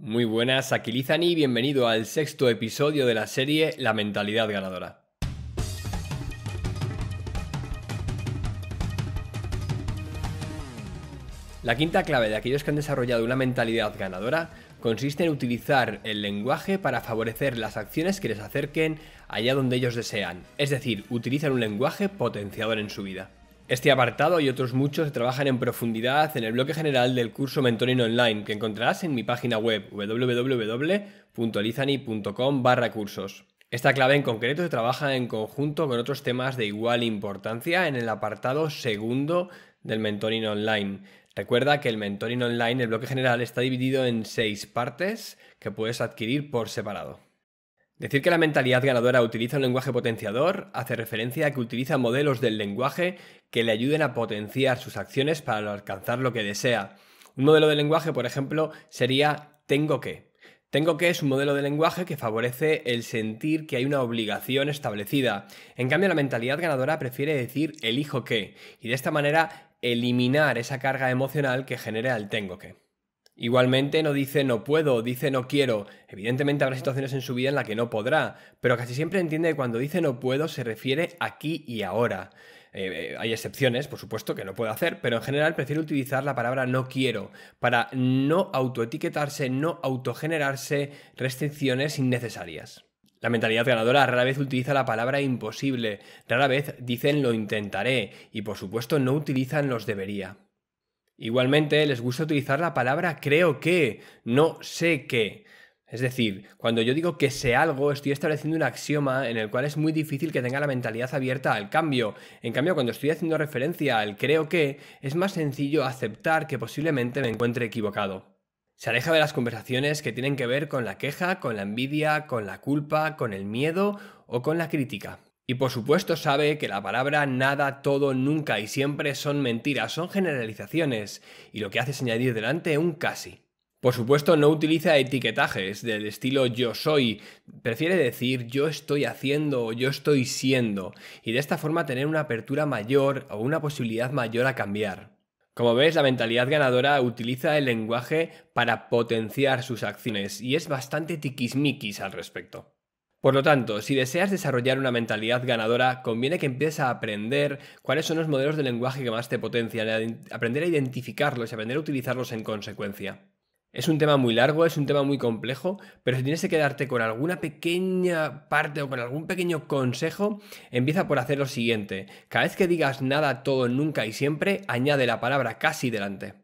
Muy buenas, aquí Lizani y bienvenido al sexto episodio de la serie La mentalidad ganadora. La quinta clave de aquellos que han desarrollado una mentalidad ganadora consiste en utilizar el lenguaje para favorecer las acciones que les acerquen allá donde ellos desean, es decir, utilizan un lenguaje potenciador en su vida. Este apartado y otros muchos se trabajan en profundidad en el bloque general del curso Mentoring Online que encontrarás en mi página web www.lizani.com barra cursos. Esta clave en concreto se trabaja en conjunto con otros temas de igual importancia en el apartado segundo del Mentoring Online. Recuerda que el Mentoring Online, el bloque general, está dividido en seis partes que puedes adquirir por separado. Decir que la mentalidad ganadora utiliza un lenguaje potenciador hace referencia a que utiliza modelos del lenguaje que le ayuden a potenciar sus acciones para alcanzar lo que desea. Un modelo de lenguaje, por ejemplo, sería tengo que. Tengo que es un modelo de lenguaje que favorece el sentir que hay una obligación establecida. En cambio, la mentalidad ganadora prefiere decir elijo que, y de esta manera eliminar esa carga emocional que genera el tengo que. Igualmente no dice no puedo, dice no quiero. Evidentemente habrá situaciones en su vida en la que no podrá, pero casi siempre entiende que cuando dice no puedo se refiere aquí y ahora. Eh, eh, hay excepciones, por supuesto, que no puedo hacer, pero en general prefiere utilizar la palabra no quiero para no autoetiquetarse, no autogenerarse restricciones innecesarias. La mentalidad ganadora rara vez utiliza la palabra imposible, rara vez dicen lo intentaré y por supuesto no utilizan los debería. Igualmente, les gusta utilizar la palabra creo que, no sé qué. Es decir, cuando yo digo que sé algo, estoy estableciendo un axioma en el cual es muy difícil que tenga la mentalidad abierta al cambio. En cambio, cuando estoy haciendo referencia al creo que, es más sencillo aceptar que posiblemente me encuentre equivocado. Se aleja de las conversaciones que tienen que ver con la queja, con la envidia, con la culpa, con el miedo o con la crítica. Y por supuesto sabe que la palabra nada, todo, nunca y siempre son mentiras, son generalizaciones, y lo que hace es añadir delante un casi. Por supuesto no utiliza etiquetajes del estilo yo soy, prefiere decir yo estoy haciendo o yo estoy siendo, y de esta forma tener una apertura mayor o una posibilidad mayor a cambiar. Como ves, la mentalidad ganadora utiliza el lenguaje para potenciar sus acciones y es bastante tiquismiquis al respecto. Por lo tanto, si deseas desarrollar una mentalidad ganadora, conviene que empieces a aprender cuáles son los modelos de lenguaje que más te potencian, aprender a identificarlos y aprender a utilizarlos en consecuencia. Es un tema muy largo, es un tema muy complejo, pero si tienes que quedarte con alguna pequeña parte o con algún pequeño consejo, empieza por hacer lo siguiente. Cada vez que digas nada, todo, nunca y siempre, añade la palabra casi delante.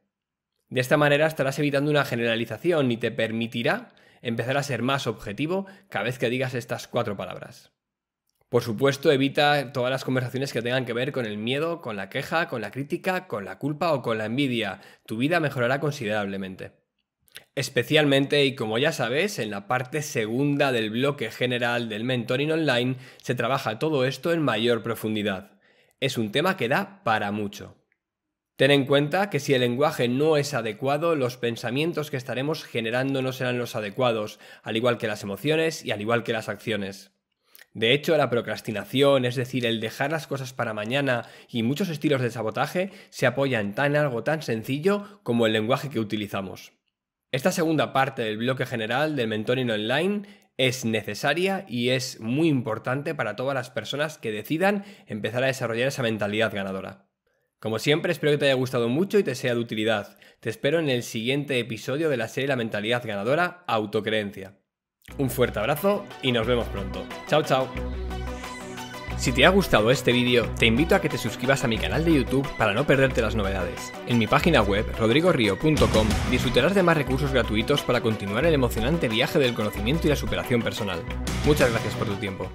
De esta manera estarás evitando una generalización y te permitirá Empezar a ser más objetivo cada vez que digas estas cuatro palabras. Por supuesto, evita todas las conversaciones que tengan que ver con el miedo, con la queja, con la crítica, con la culpa o con la envidia. Tu vida mejorará considerablemente. Especialmente, y como ya sabes, en la parte segunda del bloque general del Mentoring Online se trabaja todo esto en mayor profundidad. Es un tema que da para mucho. Ten en cuenta que si el lenguaje no es adecuado, los pensamientos que estaremos generando no serán los adecuados, al igual que las emociones y al igual que las acciones. De hecho, la procrastinación, es decir, el dejar las cosas para mañana y muchos estilos de sabotaje se apoyan tan algo tan sencillo como el lenguaje que utilizamos. Esta segunda parte del bloque general del mentoring online es necesaria y es muy importante para todas las personas que decidan empezar a desarrollar esa mentalidad ganadora. Como siempre, espero que te haya gustado mucho y te sea de utilidad. Te espero en el siguiente episodio de la serie La mentalidad ganadora, autocreencia. Un fuerte abrazo y nos vemos pronto. Chao, chao. Si te ha gustado este vídeo, te invito a que te suscribas a mi canal de YouTube para no perderte las novedades. En mi página web, rodrigorio.com, disfrutarás de más recursos gratuitos para continuar el emocionante viaje del conocimiento y la superación personal. Muchas gracias por tu tiempo.